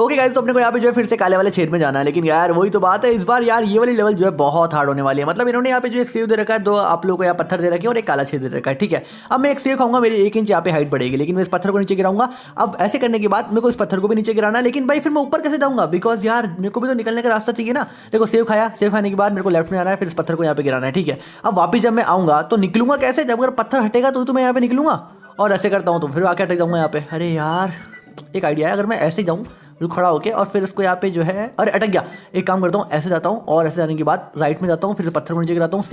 okay guys तो अपने को यहाँ पे जो है फिर से काले वाले छेद में जाना है लेकिन यार वही तो बात है इस बार यार ये वाली लेवल जो है बहुत हार्ड होने वाली है मतलब इन्होंने यहाँ पे जो एक सेव दे रखा है दो आप लोगों को यहाँ पत्थर दे रखे और एक काला छेद दे रखा है ठीक है अब मैं एक सेव खाऊंगा मेरी एक इंच यहाँ पे हाइट बढ़ेगी लेकिन मैं इस पत्थर को नीचे गिराऊंगा अब ऐसे करने के बाद मेरे को इस पत्थर को भी नीचे गिराना है लेकिन भाई फिर मैं ऊपर कैसे जाऊंगा बिकॉज यार मेरे को भी तो निकलने का रास्ता चाहिए ना देखो सेव खाया सेव खाने के बाद मेरे को लेफ्ट में आना है फिर इस पत्थर को यहाँ पे गिराना है ठीक है अब वापस जब मैं आऊँगा तो निकलूंगा कैसे जब अगर पत्थर हटेगा तो, तो मैं यहाँ पे निकलूंगा और ऐसे करता हूँ तो फिर आके हट जाऊँगा यहाँ पे अरे यार एक आइडिया है अगर मैं ऐसे जाऊँ जो खड़ा होकर और फिर उसको यहाँ पे जो है अरे अटक गया एक काम करता हूँ ऐसे जाता हूँ और ऐसे जाने के बाद राइट में जाता हूँ फिर पत्थर मुझे गिराता हूँ